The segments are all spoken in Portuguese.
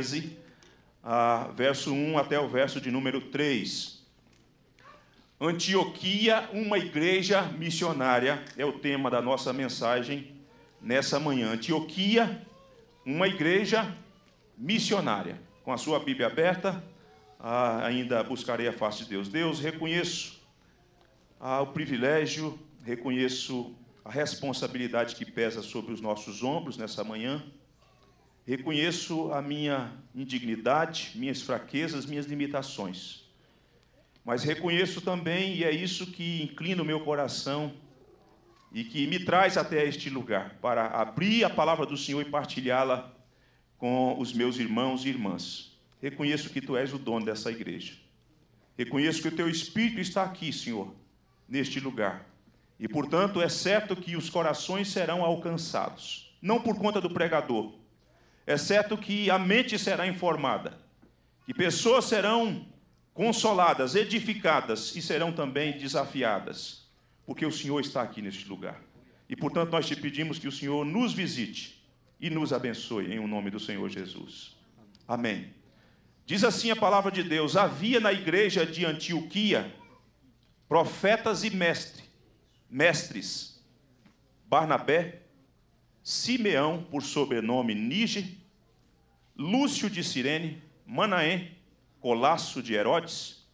13, verso 1 até o verso de número 3. Antioquia, uma igreja missionária, é o tema da nossa mensagem nessa manhã. Antioquia, uma igreja missionária. Com a sua Bíblia aberta, ainda buscarei a face de Deus. Deus, reconheço o privilégio, reconheço a responsabilidade que pesa sobre os nossos ombros nessa manhã Reconheço a minha indignidade, minhas fraquezas, minhas limitações. Mas reconheço também, e é isso que inclina o meu coração e que me traz até este lugar para abrir a palavra do Senhor e partilhá-la com os meus irmãos e irmãs. Reconheço que tu és o dono dessa igreja. Reconheço que o teu espírito está aqui, Senhor, neste lugar. E, portanto, é certo que os corações serão alcançados, não por conta do pregador, é certo que a mente será informada, que pessoas serão consoladas, edificadas e serão também desafiadas, porque o Senhor está aqui neste lugar. E portanto, nós te pedimos que o Senhor nos visite e nos abençoe em o nome do Senhor Jesus. Amém. Diz assim a palavra de Deus: Havia na igreja de Antioquia profetas e mestre, mestres, Barnabé, Simeão, por sobrenome Níger, Lúcio de Cirene, Manaém, Colasso de Herodes,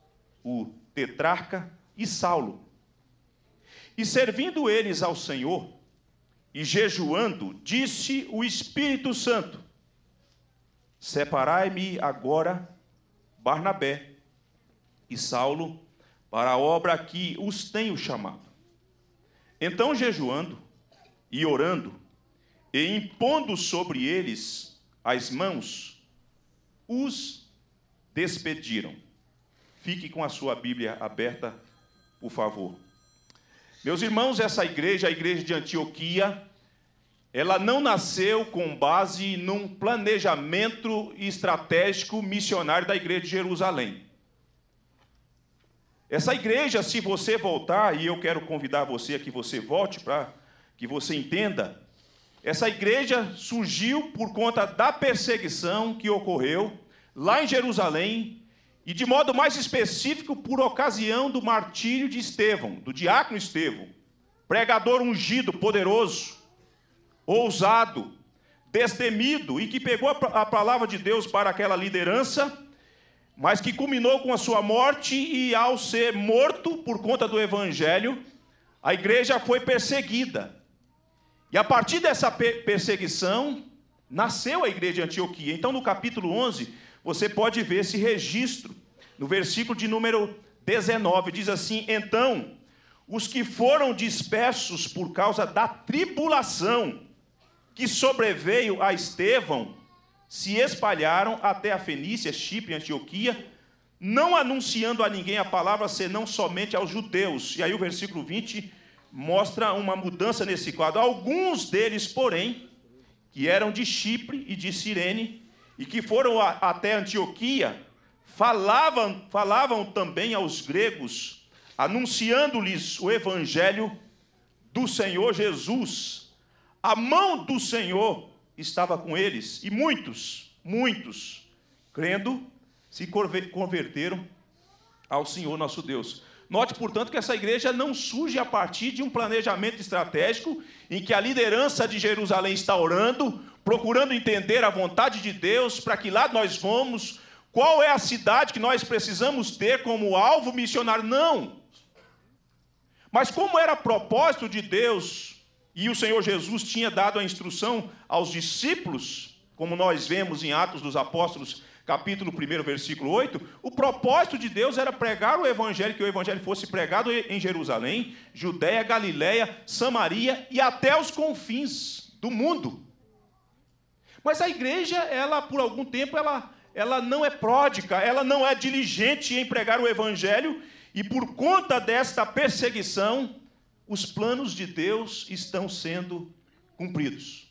o tetrarca e Saulo. E servindo eles ao Senhor e jejuando, disse o Espírito Santo: Separai-me agora Barnabé e Saulo para a obra que os tenho chamado. Então, jejuando e orando, e impondo sobre eles as mãos, os despediram. Fique com a sua Bíblia aberta, por favor. Meus irmãos, essa igreja, a igreja de Antioquia, ela não nasceu com base num planejamento estratégico missionário da igreja de Jerusalém. Essa igreja, se você voltar, e eu quero convidar você a que você volte para que você entenda, essa igreja surgiu por conta da perseguição que ocorreu lá em Jerusalém e, de modo mais específico, por ocasião do martírio de Estevão, do diácono Estevão, pregador ungido, poderoso, ousado, destemido e que pegou a palavra de Deus para aquela liderança, mas que culminou com a sua morte e, ao ser morto por conta do evangelho, a igreja foi perseguida e a partir dessa perseguição, nasceu a igreja de Antioquia. Então, no capítulo 11, você pode ver esse registro. No versículo de número 19, diz assim: Então, os que foram dispersos por causa da tribulação que sobreveio a Estevão se espalharam até a Fenícia, Chipre e Antioquia, não anunciando a ninguém a palavra senão somente aos judeus. E aí o versículo 20 mostra uma mudança nesse quadro. Alguns deles, porém, que eram de Chipre e de Cirene e que foram a, até Antioquia, falavam, falavam também aos gregos, anunciando-lhes o evangelho do Senhor Jesus. A mão do Senhor estava com eles e muitos, muitos, crendo, se converteram ao Senhor nosso Deus. Note, portanto, que essa igreja não surge a partir de um planejamento estratégico em que a liderança de Jerusalém está orando, procurando entender a vontade de Deus, para que lado nós vamos, qual é a cidade que nós precisamos ter como alvo missionário. Não! Mas, como era propósito de Deus, e o Senhor Jesus tinha dado a instrução aos discípulos, como nós vemos em Atos dos Apóstolos, capítulo 1, versículo 8, o propósito de Deus era pregar o evangelho, que o evangelho fosse pregado em Jerusalém, Judéia, Galiléia, Samaria e até os confins do mundo. Mas a igreja, ela por algum tempo ela ela não é pródica, ela não é diligente em pregar o evangelho, e por conta desta perseguição, os planos de Deus estão sendo cumpridos.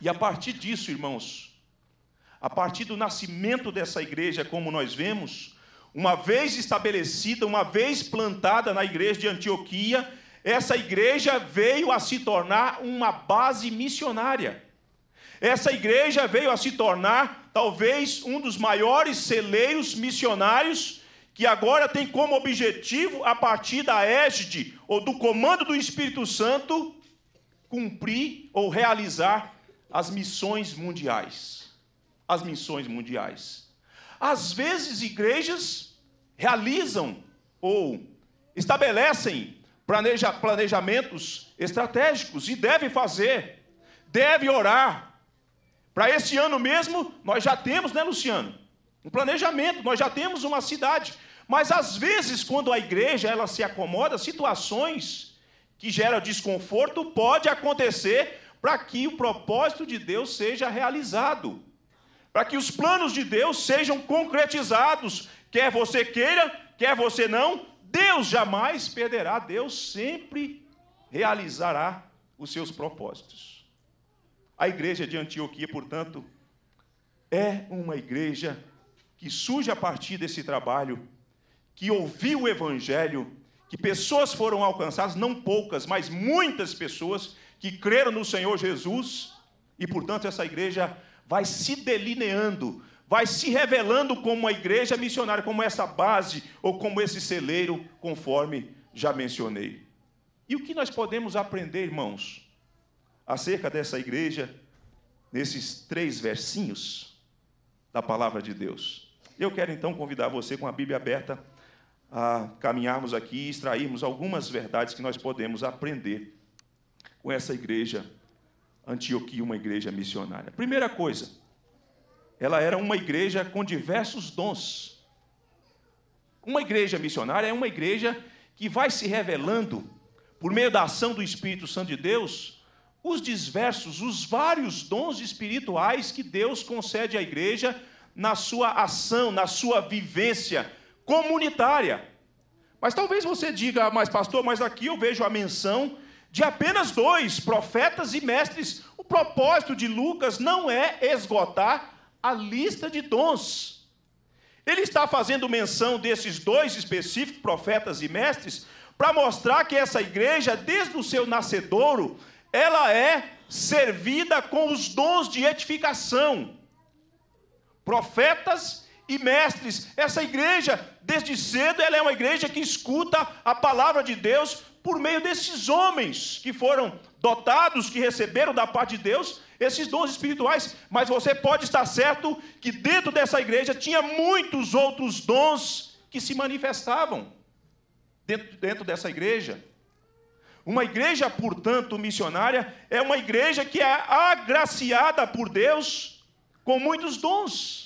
E a partir disso, irmãos, a partir do nascimento dessa igreja, como nós vemos, uma vez estabelecida, uma vez plantada na igreja de Antioquia, essa igreja veio a se tornar uma base missionária. Essa igreja veio a se tornar talvez um dos maiores celeiros missionários que agora tem como objetivo, a partir da égide ou do comando do Espírito Santo, cumprir ou realizar as missões mundiais as missões mundiais. Às vezes, igrejas realizam ou estabelecem planeja, planejamentos estratégicos e devem fazer, devem orar. Para esse ano mesmo, nós já temos, né, Luciano? Um planejamento, nós já temos uma cidade. Mas às vezes, quando a igreja ela se acomoda, situações que geram desconforto pode acontecer para que o propósito de Deus seja realizado para que os planos de Deus sejam concretizados, quer você queira, quer você não, Deus jamais perderá, Deus sempre realizará os seus propósitos. A igreja de Antioquia, portanto, é uma igreja que surge a partir desse trabalho, que ouviu o evangelho, que pessoas foram alcançadas, não poucas, mas muitas pessoas que creram no Senhor Jesus, e portanto essa igreja vai se delineando, vai se revelando como uma igreja missionária, como essa base ou como esse celeiro, conforme já mencionei. E o que nós podemos aprender, irmãos, acerca dessa igreja, nesses três versinhos da palavra de Deus? Eu quero então convidar você com a Bíblia aberta a caminharmos aqui e extrairmos algumas verdades que nós podemos aprender com essa igreja Antioquia uma igreja missionária? Primeira coisa, ela era uma igreja com diversos dons. Uma igreja missionária é uma igreja que vai se revelando, por meio da ação do Espírito Santo de Deus, os diversos, os vários dons espirituais que Deus concede à igreja na sua ação, na sua vivência comunitária. Mas talvez você diga, ah, mas pastor, mas aqui eu vejo a menção de apenas dois, profetas e mestres. O propósito de Lucas não é esgotar a lista de dons. Ele está fazendo menção desses dois específicos, profetas e mestres, para mostrar que essa igreja, desde o seu nascedouro, ela é servida com os dons de edificação. Profetas e mestres. Essa igreja, desde cedo, ela é uma igreja que escuta a palavra de Deus por meio desses homens que foram dotados, que receberam da parte de Deus esses dons espirituais. Mas você pode estar certo que dentro dessa igreja tinha muitos outros dons que se manifestavam dentro, dentro dessa igreja. Uma igreja, portanto, missionária é uma igreja que é agraciada por Deus com muitos dons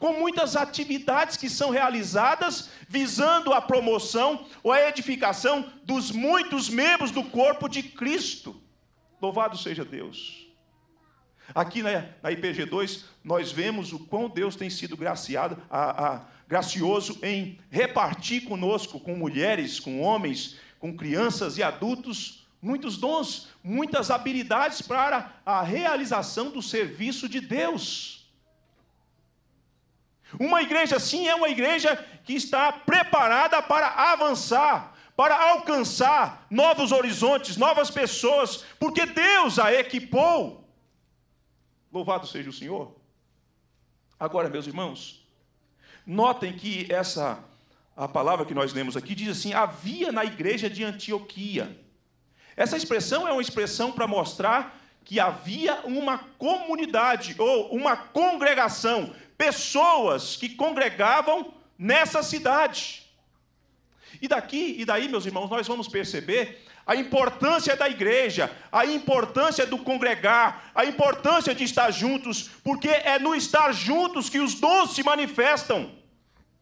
com muitas atividades que são realizadas visando a promoção ou a edificação dos muitos membros do corpo de Cristo. Louvado seja Deus. Aqui na, na IPG2, nós vemos o quão Deus tem sido graciado, a, a, gracioso em repartir conosco, com mulheres, com homens, com crianças e adultos, muitos dons, muitas habilidades para a realização do serviço de Deus. Uma igreja assim é uma igreja que está preparada para avançar, para alcançar novos horizontes, novas pessoas, porque Deus a equipou. Louvado seja o Senhor. Agora, meus irmãos, notem que essa a palavra que nós lemos aqui diz assim: havia na igreja de Antioquia. Essa expressão é uma expressão para mostrar que havia uma comunidade ou uma congregação pessoas que congregavam nessa cidade. E daqui e daí, meus irmãos, nós vamos perceber a importância da igreja, a importância do congregar, a importância de estar juntos, porque é no estar juntos que os dons se manifestam,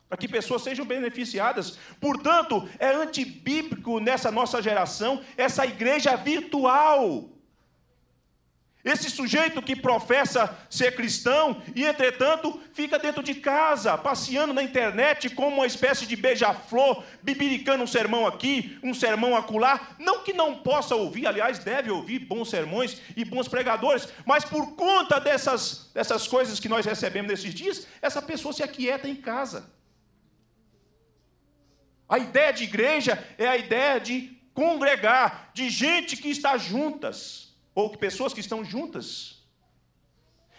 para que pessoas sejam beneficiadas. Portanto, é antibíblico nessa nossa geração essa igreja virtual. Esse sujeito que professa ser cristão e, entretanto, fica dentro de casa, passeando na internet como uma espécie de beija-flor, bibiricando um sermão aqui, um sermão acolá. Não que não possa ouvir, aliás, deve ouvir bons sermões e bons pregadores, mas por conta dessas, dessas coisas que nós recebemos nesses dias, essa pessoa se aquieta em casa. A ideia de igreja é a ideia de congregar, de gente que está juntas ou que pessoas que estão juntas,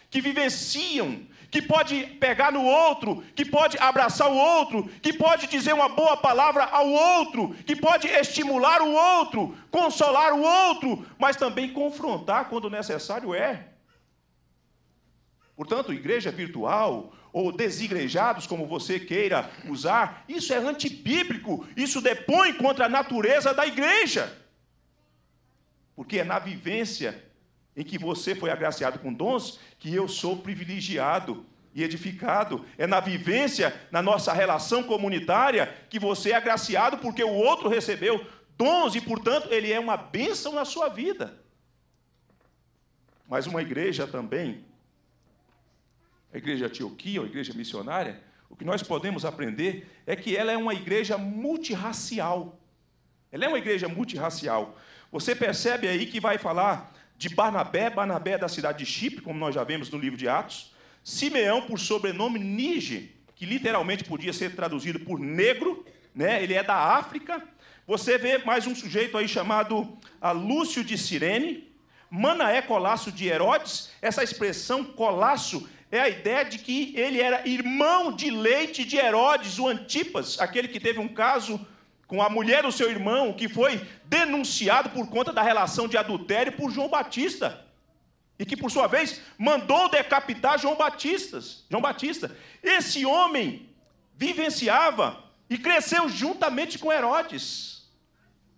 que vivenciam, que pode pegar no outro, que pode abraçar o outro, que pode dizer uma boa palavra ao outro, que pode estimular o outro, consolar o outro, mas também confrontar quando necessário é. Portanto, igreja virtual ou desigrejados, como você queira usar, isso é antibíblico, isso depõe contra a natureza da igreja. Porque é na vivência em que você foi agraciado com dons que eu sou privilegiado e edificado. É na vivência, na nossa relação comunitária, que você é agraciado porque o outro recebeu dons e, portanto, ele é uma bênção na sua vida. Mas uma igreja também, a igreja Antioquia, a igreja missionária, o que nós podemos aprender é que ela é uma igreja multirracial. Ela é uma igreja multirracial. Você percebe aí que vai falar de Barnabé, Barnabé é da cidade de Chipre, como nós já vemos no livro de Atos, Simeão por sobrenome Nige, que literalmente podia ser traduzido por negro, né? Ele é da África. Você vê mais um sujeito aí chamado ah, Lúcio de Cirene, Manaé Colasso de Herodes. Essa expressão Colasso é a ideia de que ele era irmão de leite de Herodes, o Antipas, aquele que teve um caso com a mulher do seu irmão, que foi denunciado por conta da relação de adultério por João Batista. E que, por sua vez, mandou decapitar João Batista. João Batista. Esse homem vivenciava e cresceu juntamente com Herodes,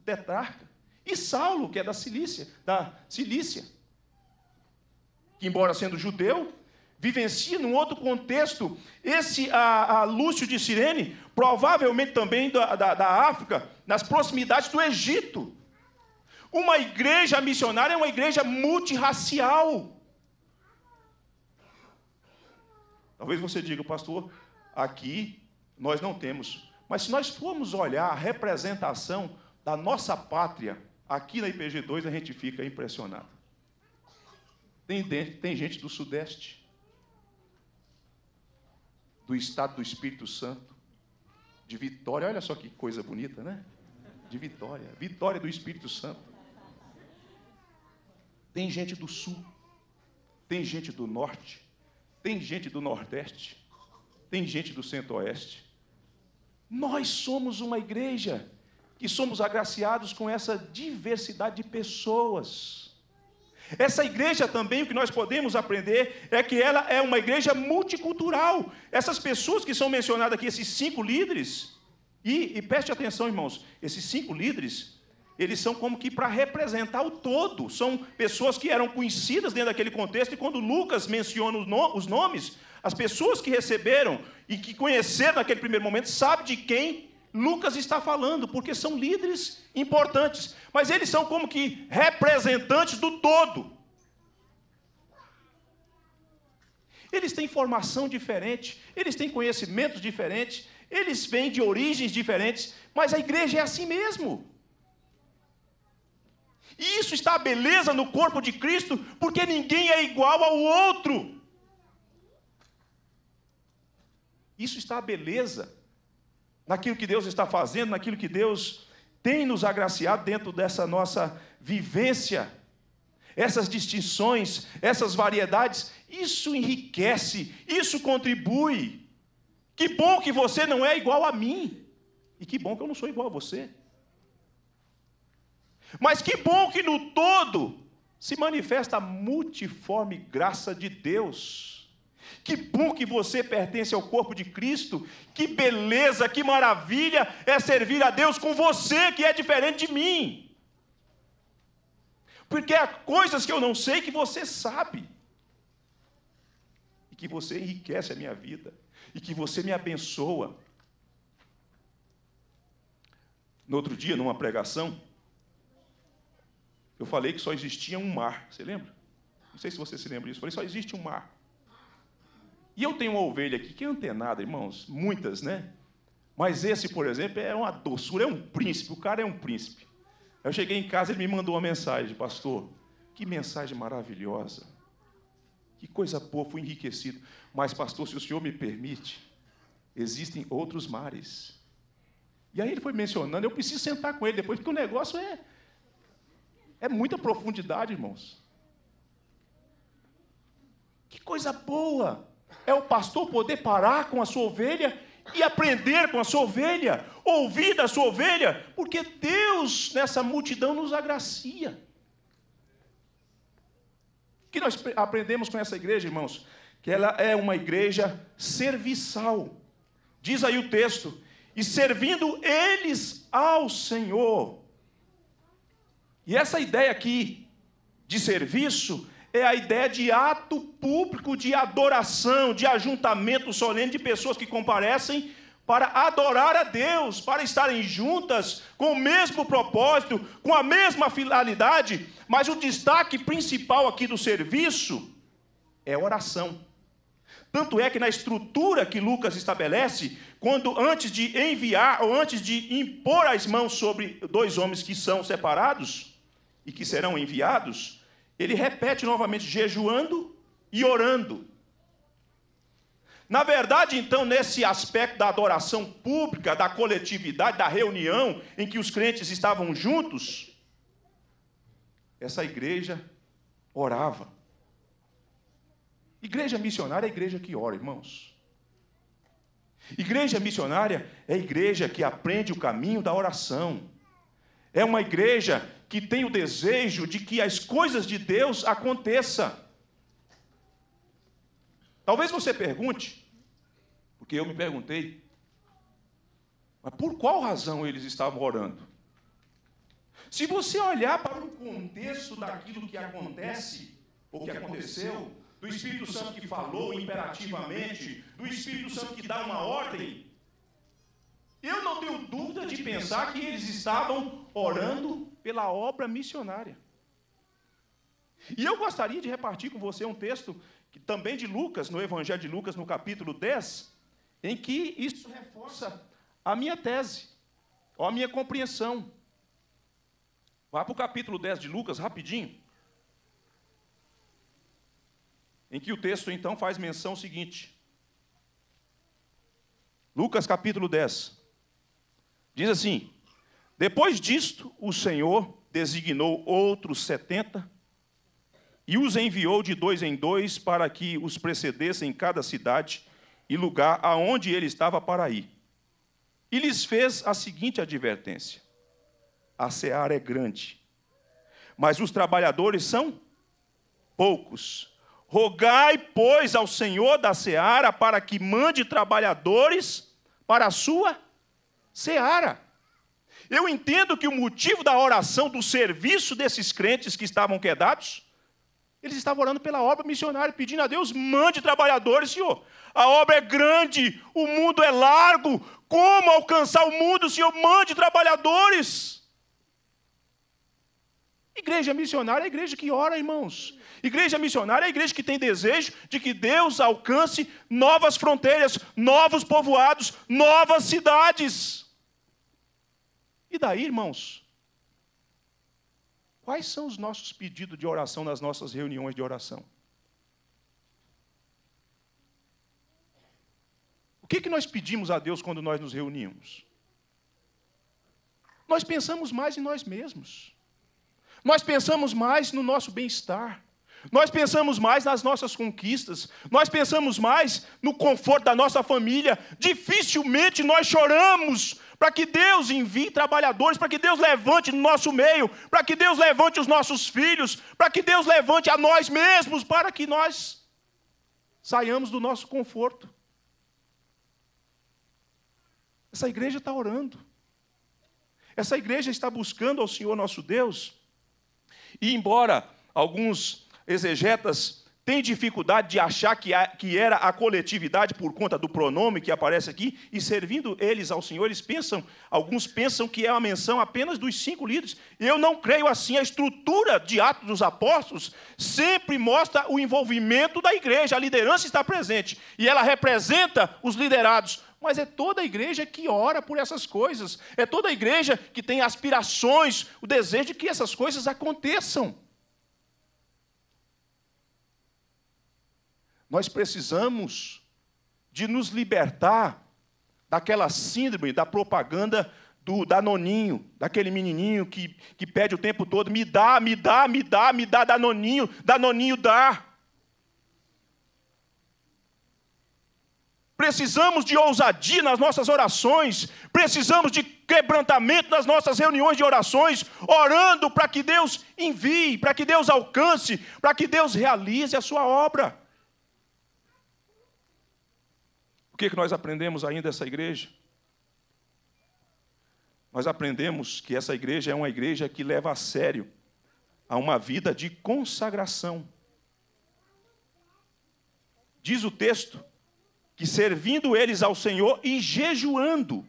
tetrarca, e Saulo, que é da Cilícia, da Cilícia, que embora sendo judeu, vivencia num outro contexto. Esse a, a Lúcio de Sirene, provavelmente também da, da, da África, nas proximidades do Egito. Uma igreja missionária é uma igreja multirracial. Talvez você diga, pastor, aqui nós não temos. Mas se nós formos olhar a representação da nossa pátria aqui na IPG2, a gente fica impressionado. Tem, tem gente do Sudeste, do estado do Espírito Santo, de vitória. Olha só que coisa bonita, né? De vitória, vitória do Espírito Santo. Tem gente do sul, tem gente do norte, tem gente do nordeste, tem gente do centro-oeste. Nós somos uma igreja que somos agraciados com essa diversidade de pessoas. Essa igreja também, o que nós podemos aprender é que ela é uma igreja multicultural. Essas pessoas que são mencionadas aqui, esses cinco líderes, e, e preste atenção, irmãos, esses cinco líderes, eles são como que para representar o todo, são pessoas que eram conhecidas dentro daquele contexto, e quando Lucas menciona os nomes, as pessoas que receberam e que conheceram naquele primeiro momento, sabe de quem Lucas está falando, porque são líderes importantes, mas eles são como que representantes do todo. Eles têm formação diferente, eles têm conhecimentos diferentes, eles vêm de origens diferentes, mas a igreja é assim mesmo. E isso está a beleza no corpo de Cristo, porque ninguém é igual ao outro. Isso está a beleza naquilo que Deus está fazendo, naquilo que Deus tem nos agraciado dentro dessa nossa vivência. Essas distinções, essas variedades, isso enriquece, isso contribui. Que bom que você não é igual a mim. E que bom que eu não sou igual a você. Mas que bom que no todo se manifesta a multiforme graça de Deus que bom que você pertence ao corpo de Cristo. Que beleza, que maravilha é servir a Deus com você que é diferente de mim. Porque há coisas que eu não sei que você sabe. E que você enriquece a minha vida. E que você me abençoa. No outro dia, numa pregação, eu falei que só existia um mar. Você lembra? Não sei se você se lembra disso. Eu falei, só existe um mar. E eu tenho uma ovelha aqui que é antenada, irmãos, muitas, né? Mas esse, por exemplo, é uma doçura, é um príncipe, o cara é um príncipe. Eu cheguei em casa, ele me mandou uma mensagem, pastor. Que mensagem maravilhosa. Que coisa boa, fui enriquecido. Mas, pastor, se o senhor me permite, existem outros mares. E aí ele foi mencionando, eu preciso sentar com ele depois, porque o negócio é, é muita profundidade, irmãos. Que coisa boa! é o pastor poder parar com a sua ovelha e aprender com a sua ovelha, ouvir da sua ovelha, porque Deus nessa multidão nos agracia. O que nós aprendemos com essa igreja, irmãos? Que ela é uma igreja serviçal. Diz aí o texto: e servindo eles ao Senhor. E essa ideia aqui de serviço é a ideia de ato público de adoração, de ajuntamento solene de pessoas que comparecem para adorar a Deus, para estarem juntas com o mesmo propósito, com a mesma finalidade, mas o destaque principal aqui do serviço é oração. Tanto é que na estrutura que Lucas estabelece, quando antes de enviar ou antes de impor as mãos sobre dois homens que são separados e que serão enviados, ele repete novamente, jejuando e orando. Na verdade, então, nesse aspecto da adoração pública, da coletividade, da reunião em que os crentes estavam juntos, essa igreja orava. Igreja missionária é a igreja que ora, irmãos. Igreja missionária é a igreja que aprende o caminho da oração. É uma igreja que tem o desejo de que as coisas de Deus aconteçam. Talvez você pergunte, porque eu me perguntei, mas por qual razão eles estavam orando? Se você olhar para o contexto daquilo que acontece, ou que aconteceu, do Espírito Santo que falou imperativamente, do Espírito Santo que dá uma ordem, eu não tenho dúvida de pensar que eles estavam orando pela obra missionária. E eu gostaria de repartir com você um texto que, também de Lucas, no Evangelho de Lucas, no capítulo 10, em que isso reforça a minha tese, ou a minha compreensão. Vá para o capítulo 10 de Lucas, rapidinho. Em que o texto então faz menção seguinte. Lucas capítulo 10. Diz assim: depois disto, o Senhor designou outros setenta e os enviou de dois em dois para que os precedessem em cada cidade e lugar aonde ele estava para ir. E lhes fez a seguinte advertência: A seara é grande, mas os trabalhadores são poucos. Rogai, pois, ao Senhor da seara para que mande trabalhadores para a sua seara. Eu entendo que o motivo da oração, do serviço desses crentes que estavam quedados, eles estavam orando pela obra missionária, pedindo a Deus: mande trabalhadores, Senhor. A obra é grande, o mundo é largo. Como alcançar o mundo, Senhor? Mande trabalhadores. Igreja missionária é a igreja que ora, irmãos. Igreja missionária é a igreja que tem desejo de que Deus alcance novas fronteiras, novos povoados, novas cidades. E daí, irmãos, quais são os nossos pedidos de oração nas nossas reuniões de oração? O que, que nós pedimos a Deus quando nós nos reunimos? Nós pensamos mais em nós mesmos. Nós pensamos mais no nosso bem-estar. Nós pensamos mais nas nossas conquistas. Nós pensamos mais no conforto da nossa família. Dificilmente nós choramos para que Deus envie trabalhadores, para que Deus levante no nosso meio, para que Deus levante os nossos filhos, para que Deus levante a nós mesmos, para que nós saiamos do nosso conforto. Essa igreja está orando. Essa igreja está buscando ao Senhor nosso Deus. E embora alguns exegetas tem dificuldade de achar que, a, que era a coletividade por conta do pronome que aparece aqui, e servindo eles ao Senhor, eles pensam, alguns pensam que é uma menção apenas dos cinco líderes. Eu não creio assim, a estrutura de Atos dos Apóstolos sempre mostra o envolvimento da igreja, a liderança está presente, e ela representa os liderados, mas é toda a igreja que ora por essas coisas, é toda a igreja que tem aspirações, o desejo de que essas coisas aconteçam. Nós precisamos de nos libertar daquela síndrome da propaganda do danoninho, daquele menininho que, que pede o tempo todo: me dá, me dá, me dá, me dá, danoninho, danoninho dá. Precisamos de ousadia nas nossas orações, precisamos de quebrantamento nas nossas reuniões de orações, orando para que Deus envie, para que Deus alcance, para que Deus realize a sua obra. que, que nós aprendemos ainda essa igreja? Nós aprendemos que essa igreja é uma igreja que leva a sério a uma vida de consagração. Diz o texto que servindo eles ao Senhor e jejuando.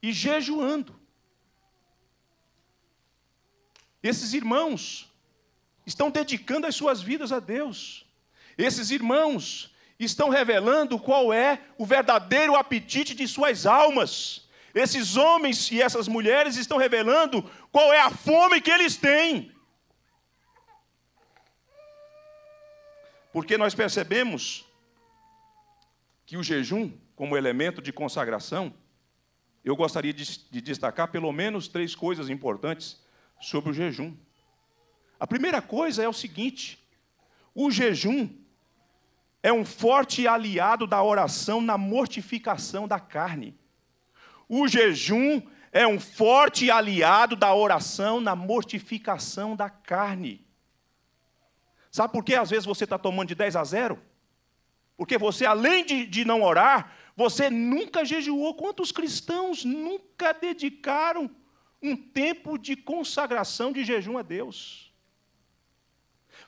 E jejuando. Esses irmãos estão dedicando as suas vidas a Deus. Esses irmãos estão revelando qual é o verdadeiro apetite de suas almas. Esses homens e essas mulheres estão revelando qual é a fome que eles têm. Porque nós percebemos que o jejum, como elemento de consagração, eu gostaria de, de destacar pelo menos três coisas importantes sobre o jejum. A primeira coisa é o seguinte: o jejum é um forte aliado da oração na mortificação da carne. O jejum é um forte aliado da oração na mortificação da carne. Sabe por que às vezes você está tomando de 10 a 0? Porque você, além de, de não orar, você nunca jejuou. Quantos cristãos nunca dedicaram um tempo de consagração de jejum a Deus?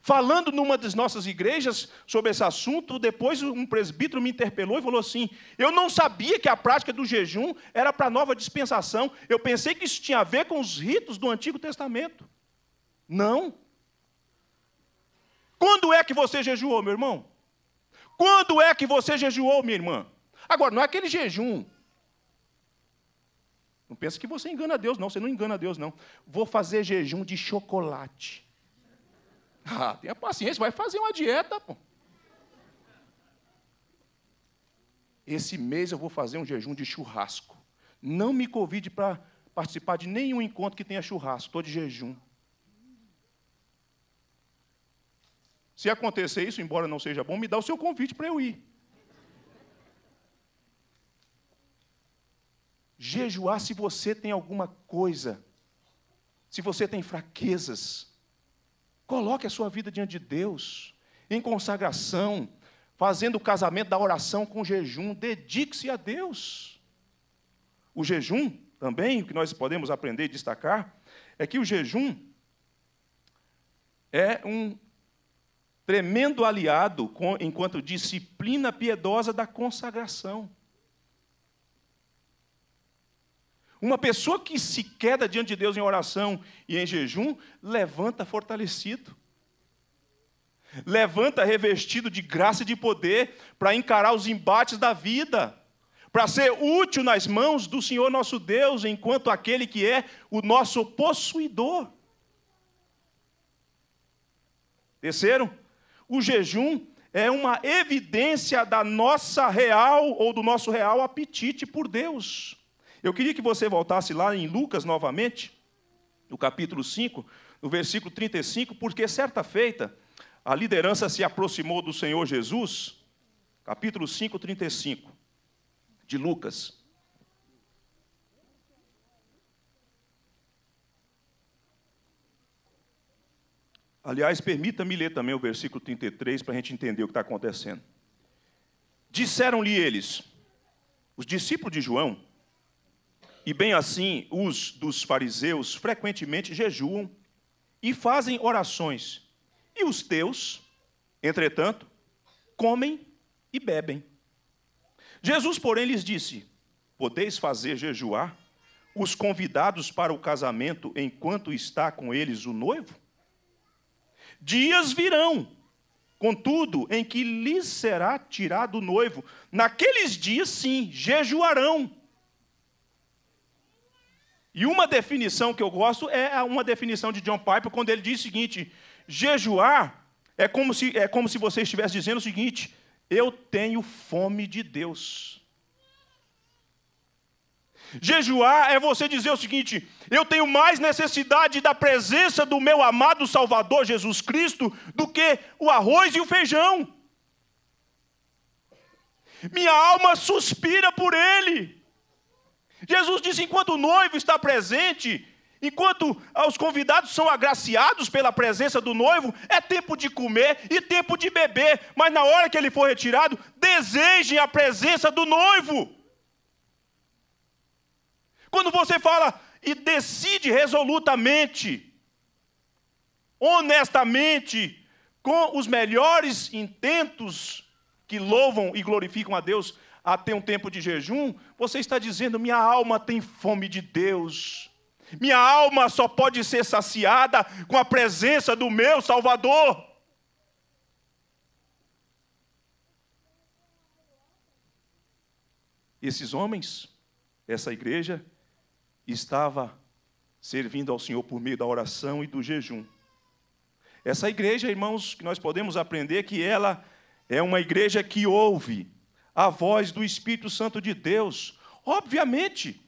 Falando numa das nossas igrejas sobre esse assunto, depois um presbítero me interpelou e falou assim: Eu não sabia que a prática do jejum era para a nova dispensação, eu pensei que isso tinha a ver com os ritos do Antigo Testamento. Não. Quando é que você jejuou, meu irmão? Quando é que você jejuou, minha irmã? Agora, não é aquele jejum. Não pensa que você engana Deus, não. Você não engana Deus, não. Vou fazer jejum de chocolate. Ah, tenha paciência, vai fazer uma dieta, pô. Esse mês eu vou fazer um jejum de churrasco. Não me convide para participar de nenhum encontro que tenha churrasco, estou de jejum. Se acontecer isso, embora não seja bom, me dá o seu convite para eu ir. Jejuar se você tem alguma coisa, se você tem fraquezas, Coloque a sua vida diante de Deus, em consagração, fazendo o casamento da oração com o jejum, dedique-se a Deus. O jejum, também, o que nós podemos aprender e destacar, é que o jejum é um tremendo aliado enquanto disciplina piedosa da consagração. Uma pessoa que se queda diante de Deus em oração e em jejum, levanta fortalecido. Levanta revestido de graça e de poder para encarar os embates da vida, para ser útil nas mãos do Senhor nosso Deus, enquanto aquele que é o nosso possuidor. Terceiro, o jejum é uma evidência da nossa real ou do nosso real apetite por Deus. Eu queria que você voltasse lá em Lucas novamente, no capítulo 5, no versículo 35, porque certa feita a liderança se aproximou do Senhor Jesus, capítulo 5, 35, de Lucas. Aliás, permita-me ler também o versículo 33 para a gente entender o que está acontecendo. Disseram-lhe eles, os discípulos de João, e bem assim, os dos fariseus frequentemente jejuam e fazem orações. E os teus, entretanto, comem e bebem. Jesus, porém, lhes disse: Podeis fazer jejuar os convidados para o casamento enquanto está com eles o noivo? Dias virão, contudo, em que lhes será tirado o noivo. Naqueles dias, sim, jejuarão e uma definição que eu gosto é uma definição de John Piper, quando ele diz o seguinte: jejuar é como se, é como se você estivesse dizendo o seguinte: eu tenho fome de Deus. Jejuar é você dizer o seguinte: eu tenho mais necessidade da presença do meu amado Salvador Jesus Cristo do que o arroz e o feijão. Minha alma suspira por Ele. Jesus disse: enquanto o noivo está presente, enquanto ah, os convidados são agraciados pela presença do noivo, é tempo de comer e tempo de beber, mas na hora que ele for retirado, desejem a presença do noivo. Quando você fala e decide resolutamente, honestamente, com os melhores intentos que louvam e glorificam a Deus, a ter um tempo de jejum, você está dizendo: minha alma tem fome de Deus, minha alma só pode ser saciada com a presença do meu Salvador. Esses homens, essa igreja, estava servindo ao Senhor por meio da oração e do jejum. Essa igreja, irmãos, que nós podemos aprender que ela é uma igreja que ouve, a voz do Espírito Santo de Deus. Obviamente.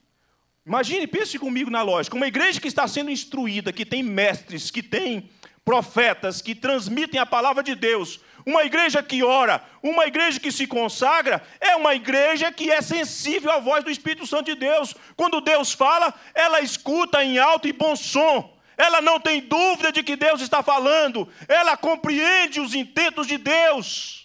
Imagine, pense comigo na lógica. Uma igreja que está sendo instruída, que tem mestres, que tem profetas, que transmitem a palavra de Deus, uma igreja que ora, uma igreja que se consagra, é uma igreja que é sensível à voz do Espírito Santo de Deus. Quando Deus fala, ela escuta em alto e bom som. Ela não tem dúvida de que Deus está falando, ela compreende os intentos de Deus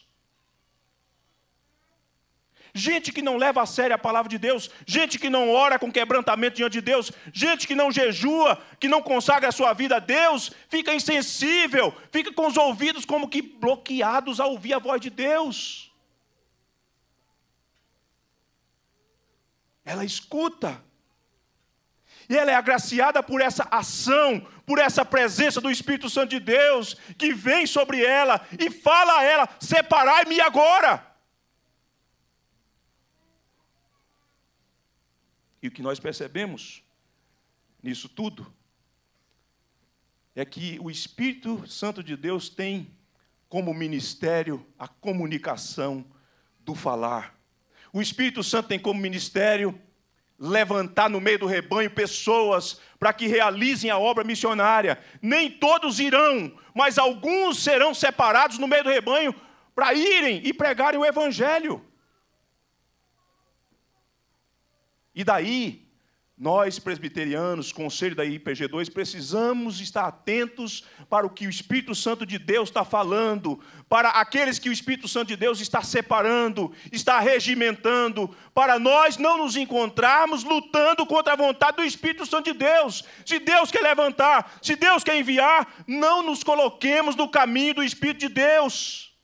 gente que não leva a sério a palavra de Deus, gente que não ora com quebrantamento diante de Deus, gente que não jejua, que não consagra a sua vida a Deus, fica insensível, fica com os ouvidos como que bloqueados a ouvir a voz de Deus. Ela escuta. E ela é agraciada por essa ação, por essa presença do Espírito Santo de Deus, que vem sobre ela e fala a ela: separai-me agora. E o que nós percebemos nisso tudo é que o Espírito Santo de Deus tem como ministério a comunicação do falar. O Espírito Santo tem como ministério levantar no meio do rebanho pessoas para que realizem a obra missionária. Nem todos irão, mas alguns serão separados no meio do rebanho para irem e pregarem o evangelho. E daí, nós presbiterianos, conselho da IPG2, precisamos estar atentos para o que o Espírito Santo de Deus está falando, para aqueles que o Espírito Santo de Deus está separando, está regimentando, para nós não nos encontrarmos lutando contra a vontade do Espírito Santo de Deus. Se Deus quer levantar, se Deus quer enviar, não nos coloquemos no caminho do Espírito de Deus.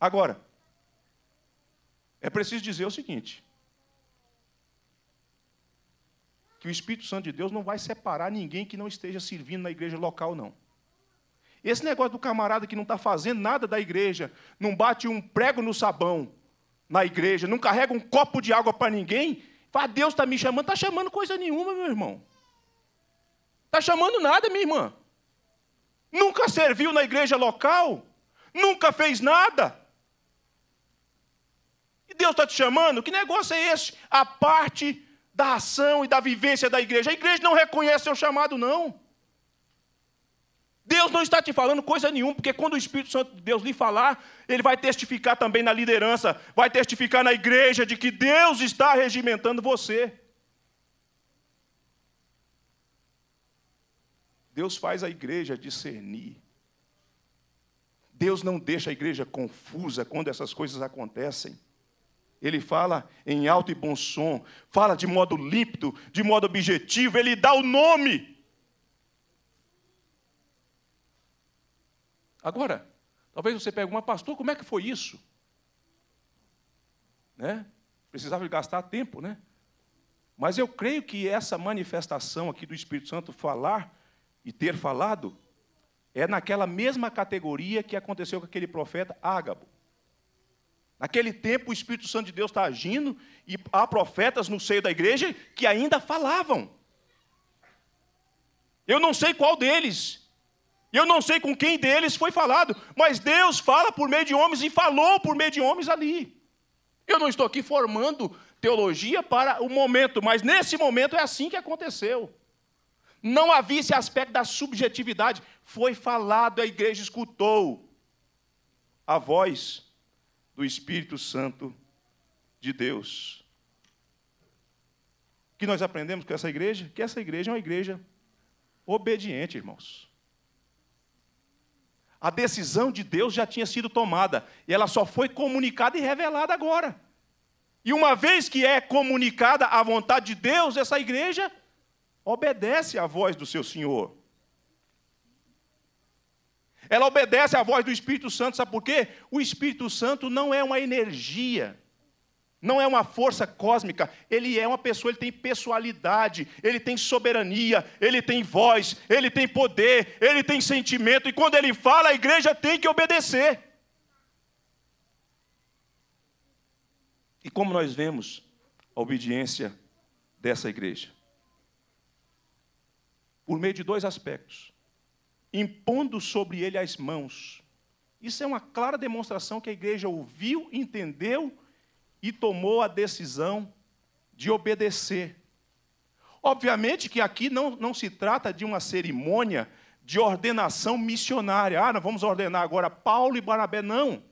Agora, é preciso dizer o seguinte: que o Espírito Santo de Deus não vai separar ninguém que não esteja servindo na igreja local, não. Esse negócio do camarada que não está fazendo nada da igreja, não bate um prego no sabão na igreja, não carrega um copo de água para ninguém, fala, Deus está me chamando, está chamando coisa nenhuma, meu irmão. Está chamando nada, minha irmã. Nunca serviu na igreja local, nunca fez nada. E Deus está te chamando? Que negócio é esse? A parte da ação e da vivência da igreja. A igreja não reconhece seu chamado, não. Deus não está te falando coisa nenhuma, porque quando o Espírito Santo de Deus lhe falar, ele vai testificar também na liderança, vai testificar na igreja de que Deus está regimentando você. Deus faz a igreja discernir. Deus não deixa a igreja confusa quando essas coisas acontecem. Ele fala em alto e bom som, fala de modo límpido, de modo objetivo, ele dá o nome. Agora, talvez você pergunte, mas pastor, como é que foi isso? Né? Precisava gastar tempo, né? Mas eu creio que essa manifestação aqui do Espírito Santo falar e ter falado é naquela mesma categoria que aconteceu com aquele profeta Ágabo. Naquele tempo, o Espírito Santo de Deus está agindo e há profetas no seio da igreja que ainda falavam. Eu não sei qual deles, eu não sei com quem deles foi falado, mas Deus fala por meio de homens e falou por meio de homens ali. Eu não estou aqui formando teologia para o momento, mas nesse momento é assim que aconteceu. Não havia esse aspecto da subjetividade. Foi falado, a igreja escutou a voz do Espírito Santo de Deus. O que nós aprendemos com essa igreja? Que essa igreja é uma igreja obediente, irmãos. A decisão de Deus já tinha sido tomada e ela só foi comunicada e revelada agora. E uma vez que é comunicada a vontade de Deus, essa igreja obedece à voz do seu Senhor. Ela obedece à voz do Espírito Santo, sabe por quê? O Espírito Santo não é uma energia, não é uma força cósmica, ele é uma pessoa, ele tem pessoalidade, ele tem soberania, ele tem voz, ele tem poder, ele tem sentimento, e quando ele fala, a igreja tem que obedecer. E como nós vemos a obediência dessa igreja? Por meio de dois aspectos impondo sobre ele as mãos. Isso é uma clara demonstração que a igreja ouviu, entendeu e tomou a decisão de obedecer. Obviamente que aqui não, não se trata de uma cerimônia de ordenação missionária. Ah, nós vamos ordenar agora Paulo e Barnabé, não.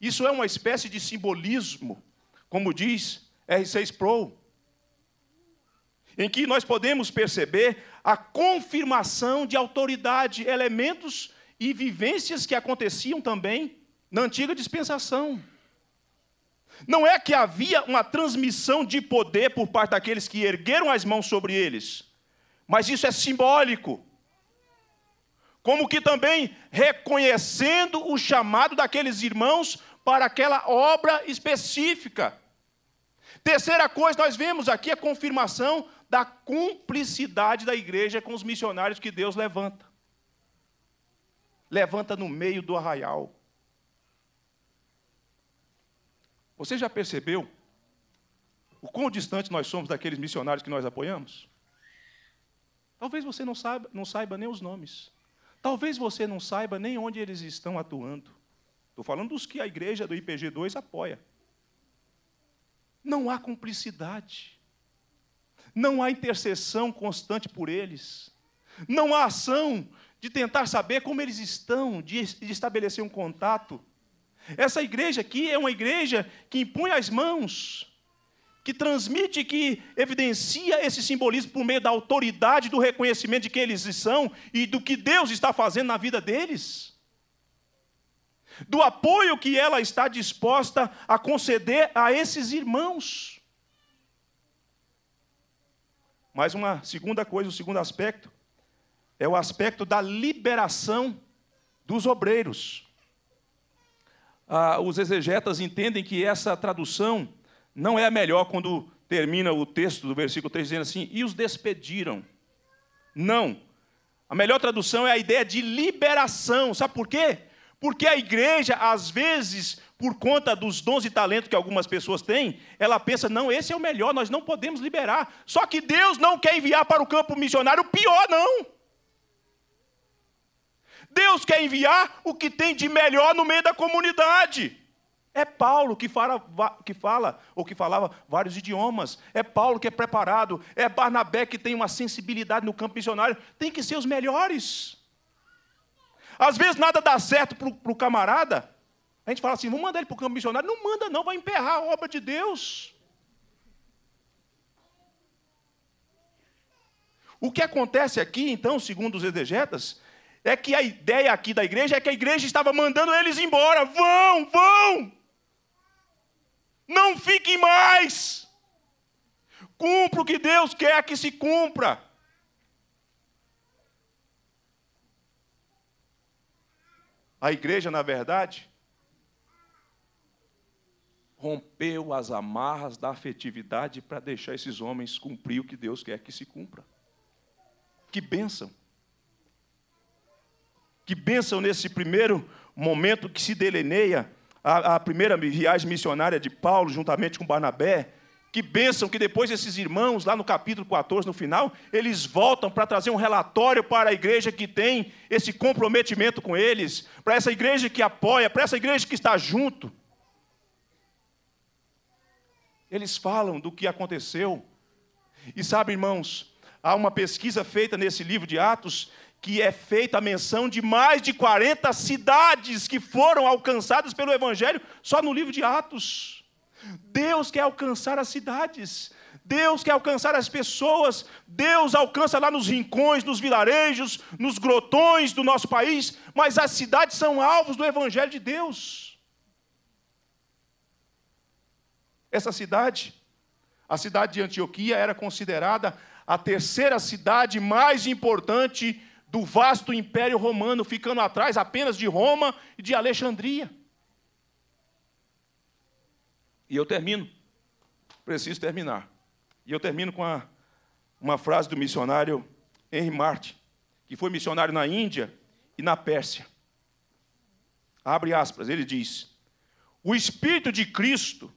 Isso é uma espécie de simbolismo, como diz R6 Pro, em que nós podemos perceber a confirmação de autoridade, elementos e vivências que aconteciam também na antiga dispensação. Não é que havia uma transmissão de poder por parte daqueles que ergueram as mãos sobre eles, mas isso é simbólico. Como que também reconhecendo o chamado daqueles irmãos para aquela obra específica. Terceira coisa, nós vemos aqui a confirmação da cumplicidade da igreja com os missionários que Deus levanta. Levanta no meio do arraial. Você já percebeu o quão distante nós somos daqueles missionários que nós apoiamos? Talvez você não saiba, não saiba nem os nomes. Talvez você não saiba nem onde eles estão atuando. Estou falando dos que a igreja do IPG2 apoia. Não há cumplicidade não há intercessão constante por eles, não há ação de tentar saber como eles estão, de, de estabelecer um contato. Essa igreja aqui é uma igreja que impõe as mãos, que transmite, que evidencia esse simbolismo por meio da autoridade, do reconhecimento de quem eles são e do que Deus está fazendo na vida deles, do apoio que ela está disposta a conceder a esses irmãos. Mas uma segunda coisa, o um segundo aspecto, é o aspecto da liberação dos obreiros. Ah, os exegetas entendem que essa tradução não é a melhor quando termina o texto do versículo 3 dizendo assim: e os despediram. Não. A melhor tradução é a ideia de liberação. Sabe por quê? Porque a igreja, às vezes, por conta dos dons e talentos que algumas pessoas têm, ela pensa: não, esse é o melhor, nós não podemos liberar. Só que Deus não quer enviar para o campo missionário o pior, não. Deus quer enviar o que tem de melhor no meio da comunidade. É Paulo que fala, que fala, ou que falava vários idiomas. É Paulo que é preparado. É Barnabé que tem uma sensibilidade no campo missionário. Tem que ser os melhores. Às vezes nada dá certo para o camarada, a gente fala assim, vamos mandar ele para o campo missionário. Não manda, não, vai emperrar a obra de Deus. O que acontece aqui, então, segundo os exegetas, é que a ideia aqui da igreja é que a igreja estava mandando eles embora. Vão, vão! Não fiquem mais! Cumpra o que Deus quer que se cumpra. A igreja, na verdade, rompeu as amarras da afetividade para deixar esses homens cumprir o que Deus quer que se cumpra. Que bênção! Que bênção nesse primeiro momento que se delineia a, a primeira viagem missionária de Paulo juntamente com Barnabé. Que bênção que depois esses irmãos, lá no capítulo 14, no final, eles voltam para trazer um relatório para a igreja que tem esse comprometimento com eles, para essa igreja que apoia, para essa igreja que está junto. Eles falam do que aconteceu. E sabe, irmãos, há uma pesquisa feita nesse livro de Atos que é feita a menção de mais de 40 cidades que foram alcançadas pelo Evangelho só no livro de Atos. Deus quer alcançar as cidades, Deus quer alcançar as pessoas, Deus alcança lá nos rincões, nos vilarejos, nos grotões do nosso país, mas as cidades são alvos do Evangelho de Deus. essa cidade. A cidade de Antioquia era considerada a terceira cidade mais importante do vasto Império Romano, ficando atrás apenas de Roma e de Alexandria. E eu termino, preciso terminar. E eu termino com a, uma frase do missionário Henry Martin, que foi missionário na Índia e na Pérsia. Abre aspas, ele diz: O Espírito de Cristo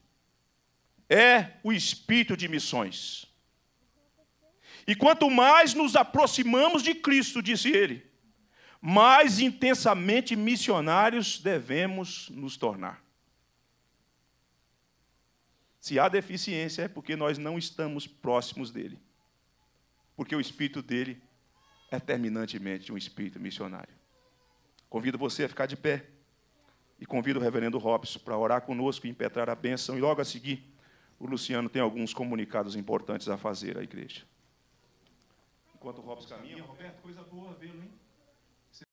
é o espírito de missões. E quanto mais nos aproximamos de Cristo, disse ele, mais intensamente missionários devemos nos tornar. Se há deficiência, é porque nós não estamos próximos dele. Porque o espírito dele é terminantemente um espírito missionário. Convido você a ficar de pé e convido o reverendo Robson para orar conosco e impetrar a bênção e logo a seguir o Luciano tem alguns comunicados importantes a fazer à igreja. Enquanto o Robson caminha, Roberto, coisa boa vê-lo, hein?